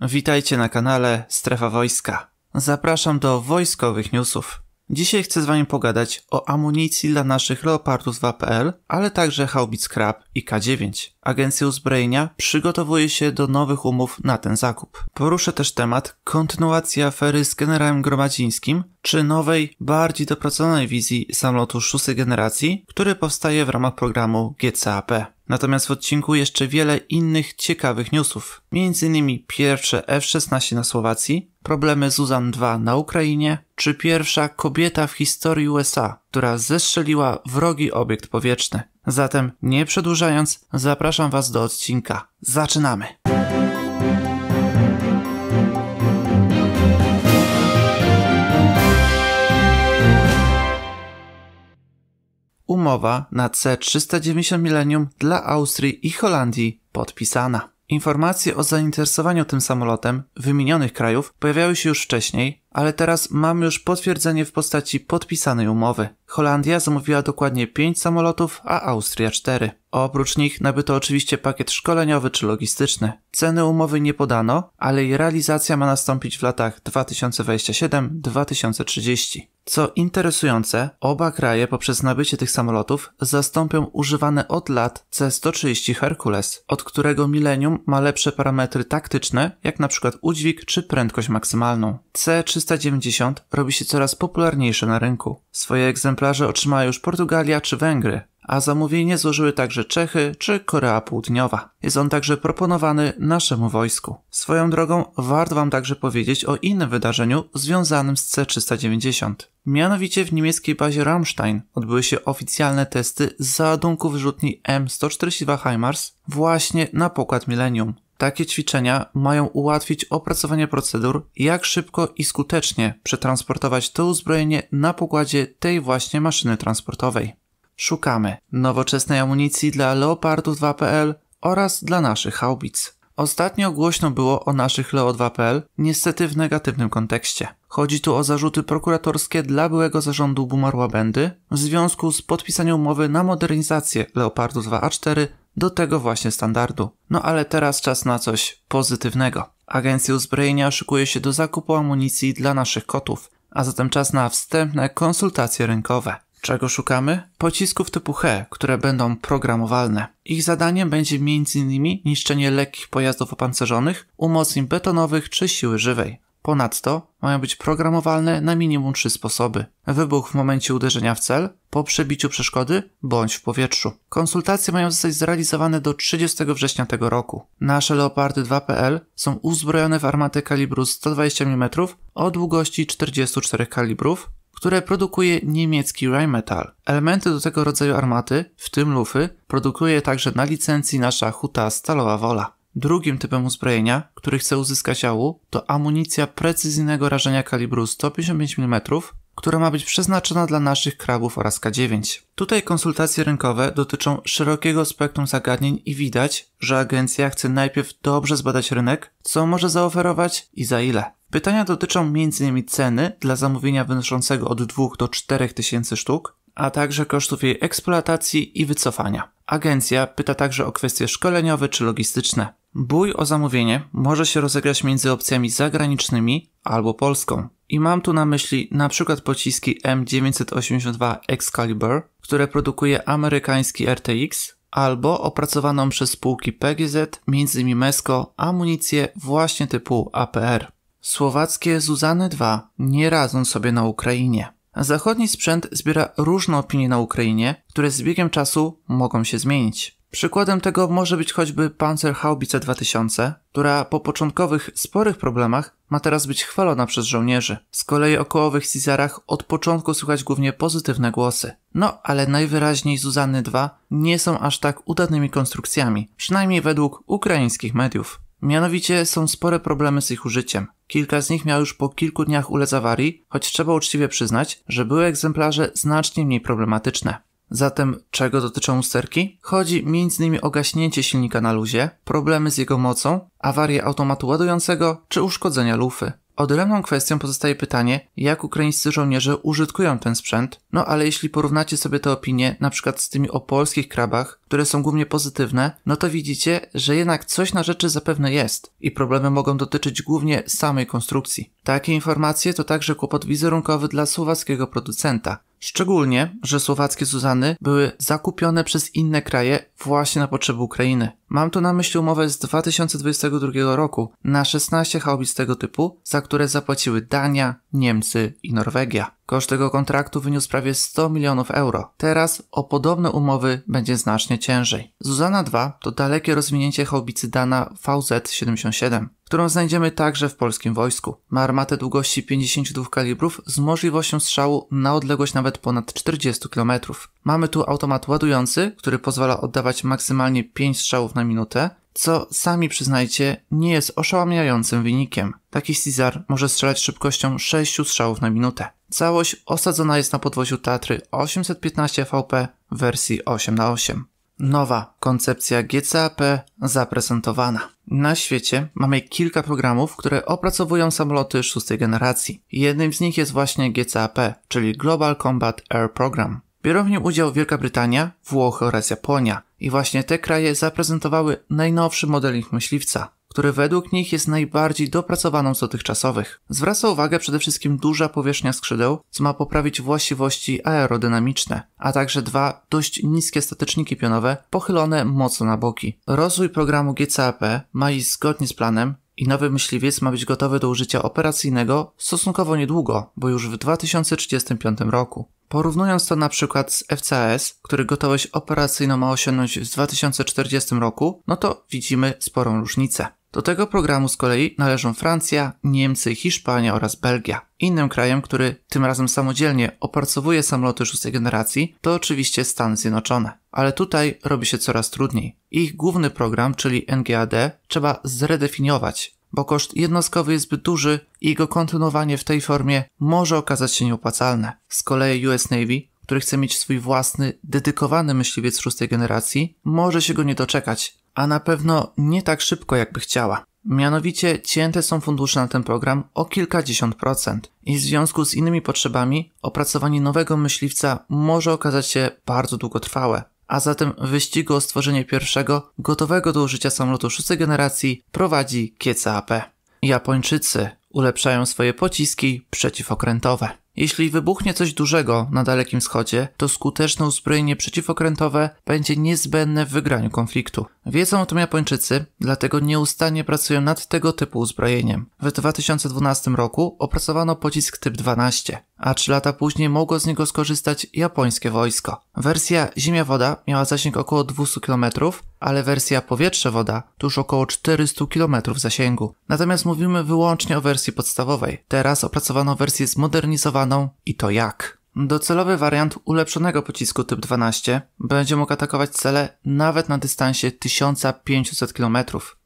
Witajcie na kanale Strefa Wojska. Zapraszam do wojskowych newsów. Dzisiaj chcę z wami pogadać o amunicji dla naszych Leopardów 2pl ale także Haubic Scrap i K9 agencja uzbrojenia przygotowuje się do nowych umów na ten zakup. Poruszę też temat kontynuacji afery z generałem Gromadzińskim, czy nowej, bardziej dopracowanej wizji samolotu szóstej generacji, który powstaje w ramach programu GCAP. Natomiast w odcinku jeszcze wiele innych ciekawych newsów, m.in. pierwsze F-16 na Słowacji, problemy Zuzan 2 na Ukrainie, czy pierwsza kobieta w historii USA, która zestrzeliła wrogi obiekt powietrzny. Zatem, nie przedłużając, zapraszam Was do odcinka. Zaczynamy! Umowa na C390 Millennium dla Austrii i Holandii podpisana. Informacje o zainteresowaniu tym samolotem wymienionych krajów pojawiały się już wcześniej, ale teraz mam już potwierdzenie w postaci podpisanej umowy. Holandia zamówiła dokładnie 5 samolotów, a Austria 4. Oprócz nich nabyto oczywiście pakiet szkoleniowy czy logistyczny. Ceny umowy nie podano, ale jej realizacja ma nastąpić w latach 2027-2030. Co interesujące, oba kraje poprzez nabycie tych samolotów zastąpią używane od lat C-130 Hercules, od którego Millennium ma lepsze parametry taktyczne, jak na przykład udźwig czy prędkość maksymalną. C-330 390 robi się coraz popularniejsze na rynku. Swoje egzemplarze otrzymała już Portugalia czy Węgry, a zamówienie złożyły także Czechy czy Korea Południowa. Jest on także proponowany naszemu wojsku. Swoją drogą warto Wam także powiedzieć o innym wydarzeniu związanym z C-390. Mianowicie w niemieckiej bazie Rammstein odbyły się oficjalne testy z załadunku wyrzutni M142 HIMARS właśnie na pokład Millennium. Takie ćwiczenia mają ułatwić opracowanie procedur, jak szybko i skutecznie przetransportować to uzbrojenie na pokładzie tej właśnie maszyny transportowej. Szukamy nowoczesnej amunicji dla Leopardów pl oraz dla naszych haubic. Ostatnio głośno było o naszych Leo pl niestety w negatywnym kontekście. Chodzi tu o zarzuty prokuratorskie dla byłego zarządu Bumarła Bendy w związku z podpisaniem umowy na modernizację Leopardu 2A4 do tego właśnie standardu. No ale teraz czas na coś pozytywnego. Agencja uzbrojenia szykuje się do zakupu amunicji dla naszych kotów, a zatem czas na wstępne konsultacje rynkowe. Czego szukamy? Pocisków typu H, które będą programowalne. Ich zadaniem będzie m.in. niszczenie lekkich pojazdów opancerzonych, umocnień betonowych czy siły żywej. Ponadto mają być programowalne na minimum trzy sposoby. Wybuch w momencie uderzenia w cel, po przebiciu przeszkody bądź w powietrzu. Konsultacje mają zostać zrealizowane do 30 września tego roku. Nasze Leopardy 2.pl są uzbrojone w armaty kalibru 120 mm o długości 44 kalibrów, które produkuje niemiecki Rheinmetall. Elementy do tego rodzaju armaty, w tym lufy, produkuje także na licencji nasza huta Stalowa Wola. Drugim typem uzbrojenia, który chce uzyskać AU, to amunicja precyzyjnego rażenia kalibru 155 mm, która ma być przeznaczona dla naszych krabów oraz K9. Tutaj konsultacje rynkowe dotyczą szerokiego spektrum zagadnień i widać, że agencja chce najpierw dobrze zbadać rynek, co może zaoferować i za ile. Pytania dotyczą m.in. ceny dla zamówienia wynoszącego od 2 do 4 tysięcy sztuk, a także kosztów jej eksploatacji i wycofania. Agencja pyta także o kwestie szkoleniowe czy logistyczne. Bój o zamówienie może się rozegrać między opcjami zagranicznymi albo Polską. I mam tu na myśli na przykład pociski M982 Excalibur, które produkuje amerykański RTX, albo opracowaną przez spółki PGZ, innymi MESCO, amunicję właśnie typu APR. Słowackie Zuzany 2 nie radzą sobie na Ukrainie. Zachodni sprzęt zbiera różne opinie na Ukrainie, które z biegiem czasu mogą się zmienić. Przykładem tego może być choćby Haubice 2000, która po początkowych sporych problemach ma teraz być chwalona przez żołnierzy. Z kolei o kołowych Cezarach od początku słychać głównie pozytywne głosy. No, ale najwyraźniej Zuzanny 2 nie są aż tak udanymi konstrukcjami, przynajmniej według ukraińskich mediów. Mianowicie są spore problemy z ich użyciem. Kilka z nich miał już po kilku dniach ulec awarii, choć trzeba uczciwie przyznać, że były egzemplarze znacznie mniej problematyczne. Zatem czego dotyczą usterki? Chodzi m.in. o gaśnięcie silnika na luzie, problemy z jego mocą, awarię automatu ładującego czy uszkodzenia lufy. Odrębną kwestią pozostaje pytanie, jak ukraińscy żołnierze użytkują ten sprzęt, no ale jeśli porównacie sobie te opinie na przykład z tymi o polskich krabach, które są głównie pozytywne, no to widzicie, że jednak coś na rzeczy zapewne jest i problemy mogą dotyczyć głównie samej konstrukcji. Takie informacje to także kłopot wizerunkowy dla słowackiego producenta. Szczególnie, że słowackie Zuzany były zakupione przez inne kraje właśnie na potrzeby Ukrainy. Mam tu na myśli umowę z 2022 roku na 16 haubic tego typu, za które zapłaciły Dania, Niemcy i Norwegia. Koszt tego kontraktu wyniósł prawie 100 milionów euro. Teraz o podobne umowy będzie znacznie ciężej. Zuzana 2 to dalekie rozwinięcie haubicy Dana VZ-77 którą znajdziemy także w polskim wojsku. Ma armatę długości 52 kalibrów z możliwością strzału na odległość nawet ponad 40 km. Mamy tu automat ładujący, który pozwala oddawać maksymalnie 5 strzałów na minutę, co sami przyznajcie nie jest oszałamiającym wynikiem. Taki Caesar może strzelać szybkością 6 strzałów na minutę. Całość osadzona jest na podwoziu Tatry 815 VP w wersji 8x8 nowa koncepcja GCAP zaprezentowana. Na świecie mamy kilka programów, które opracowują samoloty szóstej generacji. Jednym z nich jest właśnie GCAP, czyli Global Combat Air Program. Biorą w nim udział Wielka Brytania, Włochy oraz Japonia. I właśnie te kraje zaprezentowały najnowszy model ich myśliwca, który według nich jest najbardziej dopracowaną z dotychczasowych. Zwraca uwagę przede wszystkim duża powierzchnia skrzydeł, co ma poprawić właściwości aerodynamiczne, a także dwa dość niskie stateczniki pionowe pochylone mocno na boki. Rozwój programu GCAP ma iść zgodnie z planem i nowy myśliwiec ma być gotowy do użycia operacyjnego stosunkowo niedługo, bo już w 2035 roku. Porównując to na przykład z FCAS, który gotowość operacyjną ma osiągnąć w 2040 roku, no to widzimy sporą różnicę. Do tego programu z kolei należą Francja, Niemcy, Hiszpania oraz Belgia. Innym krajem, który tym razem samodzielnie opracowuje samoloty szóstej generacji, to oczywiście Stany Zjednoczone. Ale tutaj robi się coraz trudniej. Ich główny program, czyli NGAD, trzeba zredefiniować, bo koszt jednostkowy jest zbyt duży i jego kontynuowanie w tej formie może okazać się nieopłacalne. Z kolei US Navy który chce mieć swój własny, dedykowany myśliwiec szóstej generacji, może się go nie doczekać, a na pewno nie tak szybko, jakby chciała. Mianowicie cięte są fundusze na ten program o kilkadziesiąt procent i w związku z innymi potrzebami opracowanie nowego myśliwca może okazać się bardzo długotrwałe. A zatem wyścigu o stworzenie pierwszego, gotowego do użycia samolotu szóstej generacji prowadzi KCAP. Japończycy ulepszają swoje pociski przeciwokrętowe. Jeśli wybuchnie coś dużego na Dalekim Wschodzie, to skuteczne uzbrojenie przeciwokrętowe będzie niezbędne w wygraniu konfliktu. Wiedzą o tym Japończycy, dlatego nieustannie pracują nad tego typu uzbrojeniem. W 2012 roku opracowano pocisk typ 12, a 3 lata później mogło z niego skorzystać japońskie wojsko. Wersja ziemia-woda miała zasięg około 200 km, ale wersja powietrze-woda tuż około 400 km zasięgu. Natomiast mówimy wyłącznie o wersji podstawowej. Teraz opracowano wersję zmodernizowaną i to jak. Docelowy wariant ulepszonego pocisku typ 12 będzie mógł atakować cele nawet na dystansie 1500 km.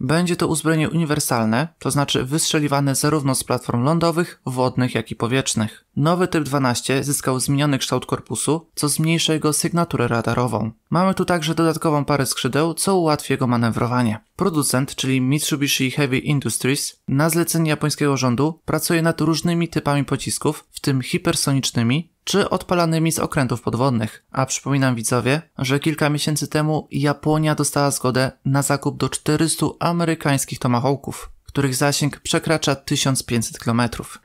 Będzie to uzbrojenie uniwersalne, to znaczy wystrzeliwane zarówno z platform lądowych, wodnych, jak i powietrznych. Nowy typ 12 zyskał zmieniony kształt korpusu, co zmniejsza jego sygnaturę radarową. Mamy tu także dodatkową parę skrzydeł, co ułatwi jego manewrowanie. Producent, czyli Mitsubishi Heavy Industries, na zlecenie japońskiego rządu pracuje nad różnymi typami pocisków, w tym hipersonicznymi, czy odpalanymi z okrętów podwodnych. A przypominam widzowie, że kilka miesięcy temu Japonia dostała zgodę na zakup do 400 amerykańskich tomahawków, których zasięg przekracza 1500 km.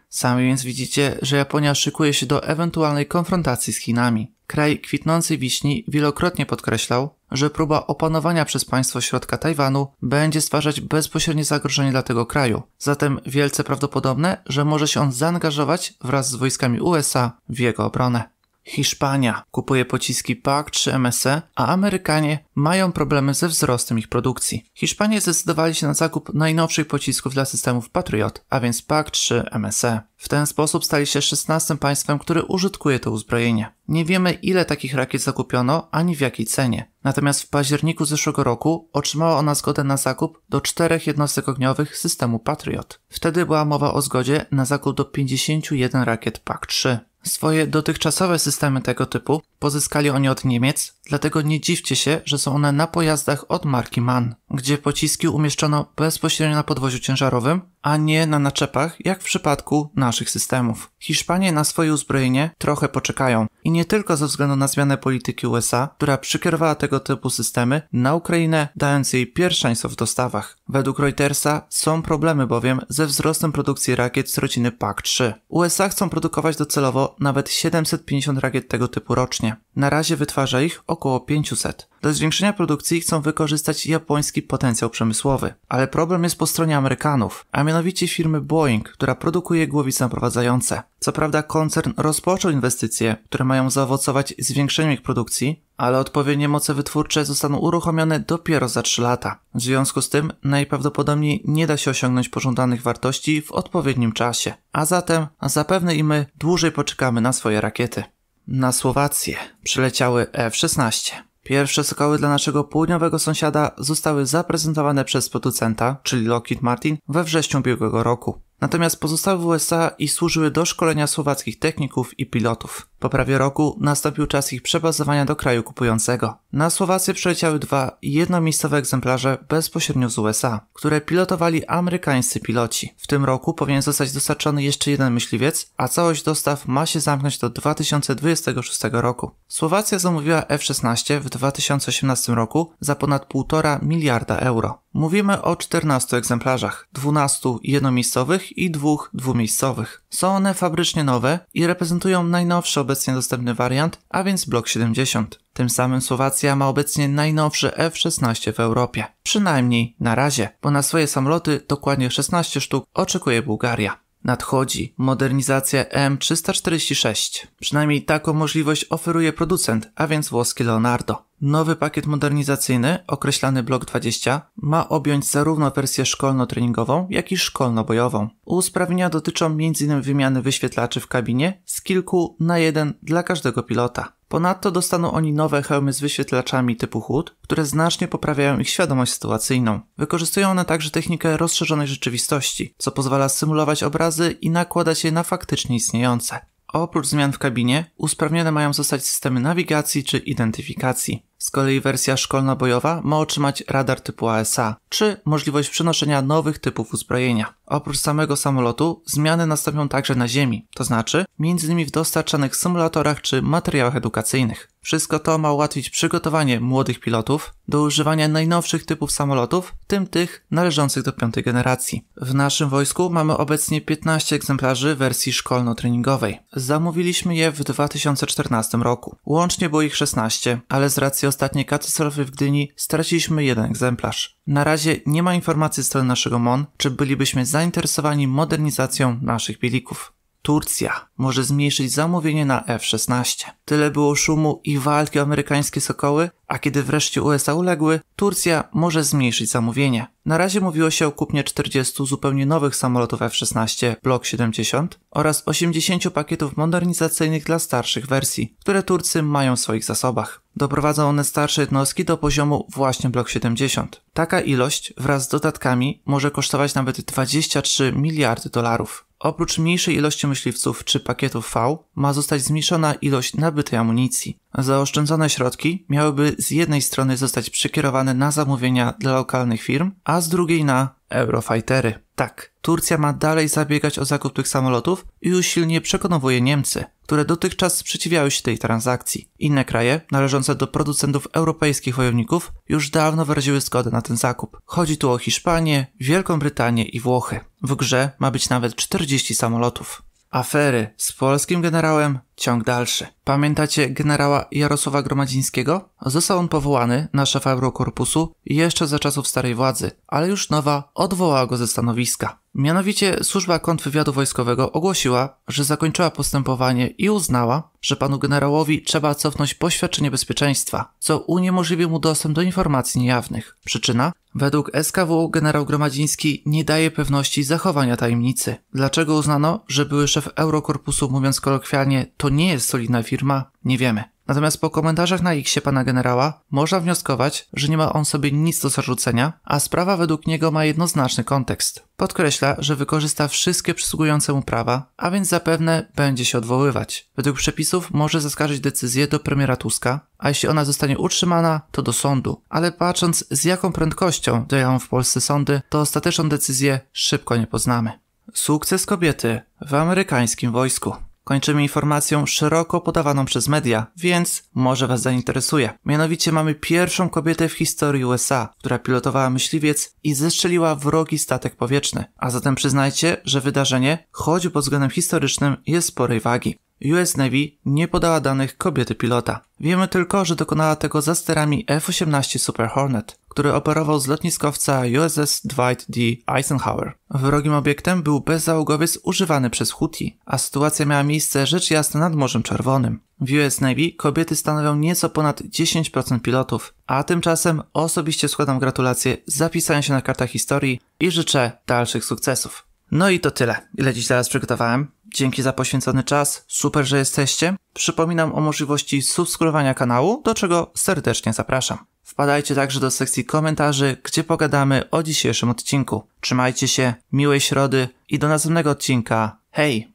Sami więc widzicie, że Japonia szykuje się do ewentualnej konfrontacji z Chinami. Kraj kwitnącej wiśni wielokrotnie podkreślał, że próba opanowania przez państwo środka Tajwanu będzie stwarzać bezpośrednie zagrożenie dla tego kraju. Zatem wielce prawdopodobne, że może się on zaangażować wraz z wojskami USA w jego obronę. Hiszpania kupuje pociski PAK 3 MSE, a Amerykanie mają problemy ze wzrostem ich produkcji. Hiszpanie zdecydowali się na zakup najnowszych pocisków dla systemów Patriot, a więc PAK 3 MSE. W ten sposób stali się 16 państwem, które użytkuje to uzbrojenie. Nie wiemy ile takich rakiet zakupiono, ani w jakiej cenie. Natomiast w październiku zeszłego roku otrzymała ona zgodę na zakup do czterech jednostek ogniowych systemu Patriot. Wtedy była mowa o zgodzie na zakup do 51 rakiet PAK-3. Swoje dotychczasowe systemy tego typu pozyskali oni od Niemiec, Dlatego nie dziwcie się, że są one na pojazdach od marki MAN, gdzie pociski umieszczono bezpośrednio na podwoziu ciężarowym, a nie na naczepach, jak w przypadku naszych systemów. Hiszpanie na swoje uzbrojenie trochę poczekają i nie tylko ze względu na zmianę polityki USA, która przykierowała tego typu systemy na Ukrainę, dając jej pierwszeństwo w dostawach. Według Reutersa są problemy bowiem ze wzrostem produkcji rakiet z rodziny PAK-3. USA chcą produkować docelowo nawet 750 rakiet tego typu rocznie. Na razie wytwarza ich około 500. Do zwiększenia produkcji chcą wykorzystać japoński potencjał przemysłowy, ale problem jest po stronie Amerykanów, a mianowicie firmy Boeing, która produkuje głowice naprowadzające. Co prawda koncern rozpoczął inwestycje, które mają zaowocować zwiększeniem ich produkcji, ale odpowiednie moce wytwórcze zostaną uruchomione dopiero za 3 lata. W związku z tym najprawdopodobniej nie da się osiągnąć pożądanych wartości w odpowiednim czasie, a zatem zapewne i my dłużej poczekamy na swoje rakiety. Na Słowację przyleciały F-16. E Pierwsze Sokoły dla naszego południowego sąsiada zostały zaprezentowane przez producenta, czyli Lockheed Martin, we wrześniu ubiegłego roku. Natomiast pozostały w USA i służyły do szkolenia słowackich techników i pilotów. Po prawie roku nastąpił czas ich przebazowania do kraju kupującego. Na Słowację przyleciały dwa jednomiejscowe egzemplarze bezpośrednio z USA, które pilotowali amerykańscy piloci. W tym roku powinien zostać dostarczony jeszcze jeden myśliwiec, a całość dostaw ma się zamknąć do 2026 roku. Słowacja zamówiła F-16 w 2018 roku za ponad 1,5 miliarda euro. Mówimy o 14 egzemplarzach, 12 jednomiejscowych i dwóch dwumiejscowych. Są one fabrycznie nowe i reprezentują najnowszy obecnie dostępny wariant, a więc Blok 70. Tym samym Słowacja ma obecnie najnowszy F-16 w Europie. Przynajmniej na razie, bo na swoje samoloty dokładnie 16 sztuk oczekuje Bułgaria. Nadchodzi modernizacja M346. Przynajmniej taką możliwość oferuje producent, a więc włoski Leonardo. Nowy pakiet modernizacyjny, określany Blok 20, ma objąć zarówno wersję szkolno-treningową, jak i szkolno-bojową. Usprawnienia dotyczą m.in. wymiany wyświetlaczy w kabinie z kilku na jeden dla każdego pilota. Ponadto dostaną oni nowe hełmy z wyświetlaczami typu HUD, które znacznie poprawiają ich świadomość sytuacyjną. Wykorzystują one także technikę rozszerzonej rzeczywistości, co pozwala symulować obrazy i nakładać je na faktycznie istniejące. Oprócz zmian w kabinie, usprawnione mają zostać systemy nawigacji czy identyfikacji. Z kolei wersja szkolna bojowa ma otrzymać radar typu ASA, czy możliwość przenoszenia nowych typów uzbrojenia. Oprócz samego samolotu, zmiany nastąpią także na ziemi, to znaczy m.in. w dostarczanych symulatorach czy materiałach edukacyjnych. Wszystko to ma ułatwić przygotowanie młodych pilotów do używania najnowszych typów samolotów, w tym tych należących do piątej generacji. W naszym wojsku mamy obecnie 15 egzemplarzy wersji szkolno-treningowej. Zamówiliśmy je w 2014 roku. Łącznie było ich 16, ale z racji ostatnie katastrofy w Gdyni straciliśmy jeden egzemplarz. Na razie nie ma informacji z strony naszego MON, czy bylibyśmy zainteresowani modernizacją naszych bilików. Turcja może zmniejszyć zamówienie na F-16. Tyle było szumu i walki o amerykańskie sokoły, a kiedy wreszcie USA uległy, Turcja może zmniejszyć zamówienie. Na razie mówiło się o kupnie 40 zupełnie nowych samolotów F-16 Block 70 oraz 80 pakietów modernizacyjnych dla starszych wersji, które Turcy mają w swoich zasobach. Doprowadzą one starsze jednostki do poziomu właśnie Block 70. Taka ilość wraz z dodatkami może kosztować nawet 23 miliardy dolarów. Oprócz mniejszej ilości myśliwców czy pakietów V ma zostać zmniejszona ilość nabytej amunicji. Zaoszczędzone środki miałyby z jednej strony zostać przekierowane na zamówienia dla lokalnych firm, a z drugiej na Eurofightery. Tak, Turcja ma dalej zabiegać o zakup tych samolotów i usilnie przekonuje Niemcy, które dotychczas sprzeciwiały się tej transakcji. Inne kraje, należące do producentów europejskich wojowników, już dawno wyraziły zgodę na ten zakup. Chodzi tu o Hiszpanię, Wielką Brytanię i Włochy. W grze ma być nawet 40 samolotów. Afery z polskim generałem Ciąg dalszy. Pamiętacie generała Jarosława Gromadzińskiego? Został on powołany na szefa Eurokorpusu jeszcze za czasów starej władzy, ale już nowa odwołała go ze stanowiska. Mianowicie służba kontrwywiadu wojskowego ogłosiła, że zakończyła postępowanie i uznała, że panu generałowi trzeba cofnąć poświadczenie bezpieczeństwa, co uniemożliwi mu dostęp do informacji niejawnych. Przyczyna? Według SKW generał Gromadziński nie daje pewności zachowania tajemnicy. Dlaczego uznano, że były szef Eurokorpusu, mówiąc kolokwialnie, to nie jest solidna firma, nie wiemy. Natomiast po komentarzach na X pana generała można wnioskować, że nie ma on sobie nic do zarzucenia, a sprawa według niego ma jednoznaczny kontekst. Podkreśla, że wykorzysta wszystkie przysługujące mu prawa, a więc zapewne będzie się odwoływać. Według przepisów może zaskarżyć decyzję do premiera Tuska, a jeśli ona zostanie utrzymana, to do sądu. Ale patrząc z jaką prędkością dojadą w Polsce sądy, to ostateczną decyzję szybko nie poznamy. Sukces kobiety w amerykańskim wojsku. Kończymy informacją szeroko podawaną przez media, więc może Was zainteresuje. Mianowicie mamy pierwszą kobietę w historii USA, która pilotowała myśliwiec i zestrzeliła wrogi statek powietrzny. A zatem przyznajcie, że wydarzenie, choć pod względem historycznym, jest sporej wagi. US Navy nie podała danych kobiety pilota. Wiemy tylko, że dokonała tego za sterami F-18 Super Hornet który operował z lotniskowca USS Dwight D. Eisenhower. Wrogim obiektem był bezzałogowiec używany przez Huti, a sytuacja miała miejsce rzecz jasna nad Morzem Czerwonym. W US Navy kobiety stanowią nieco ponad 10% pilotów, a tymczasem osobiście składam gratulacje zapisania się na kartach historii i życzę dalszych sukcesów. No i to tyle, ile dziś teraz przygotowałem. Dzięki za poświęcony czas, super, że jesteście. Przypominam o możliwości subskrybowania kanału, do czego serdecznie zapraszam. Wpadajcie także do sekcji komentarzy, gdzie pogadamy o dzisiejszym odcinku. Trzymajcie się, miłej środy i do następnego odcinka. Hej!